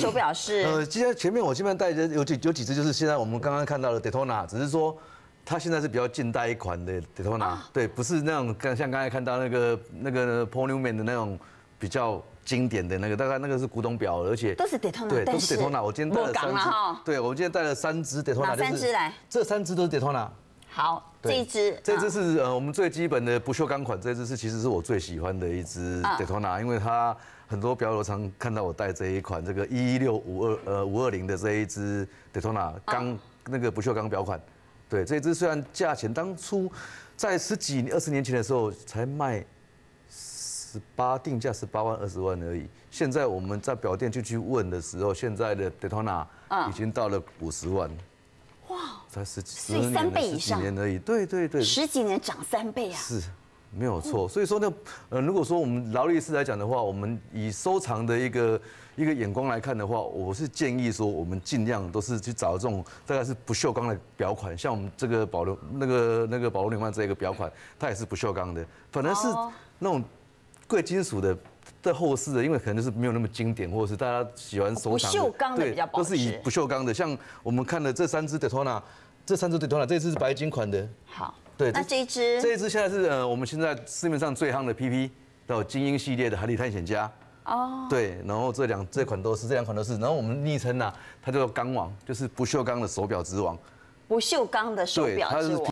手表是，呃，今天前面我基本上戴着有几有几只，就是现在我们刚刚看到的 Daytona，只是说它现在是比较近代一款的 d t Detona。对，不是那种像刚才看到那个那个 p o n y m a n 的那种比较经典的那个，大概那个是古董表，而且都是 Daytona，对，都是 Daytona。我今天戴了三只，对我今天戴了三只 Daytona，三只来？这三只都是 Daytona。好，这一只，这一只是呃我们最基本的不锈钢款，这一只是其实是我最喜欢的一只戴通纳，因为它很多表友常看到我戴这一款这个一六五二呃五二零的这一只 o n 纳钢那个不锈钢表款，对这一只虽然价钱当初在十几二十年前的时候才卖十八定价十八万二十万而已，现在我们在表店就去问的时候，现在的 o n 纳已经到了五十万。所以三倍以上，年而已，对对对，十几年涨三倍啊，是，没有错。所以说呢，呃，如果说我们劳力士来讲的话，我们以收藏的一个一个眼光来看的话，我是建议说，我们尽量都是去找这种大概是不锈钢的表款，像我们这个保罗那个那个保罗·纽曼这一个表款，它也是不锈钢的，反而是那种贵金属的的后世的，因为可能就是没有那么经典，或者是大家喜欢收藏不锈钢的比较保值。都是以不锈钢的，像我们看了这三只的。通纳。这三只最多了，这一只是白金款的。好，对，那这一只，这一只现在是呃，我们现在市面上最夯的 PP 的精英系列的海底探险家。哦，对，然后这两这款都是，这两款都是，然后我们昵称呐，它叫钢王，就是不锈钢的手表之王。不锈钢的手表。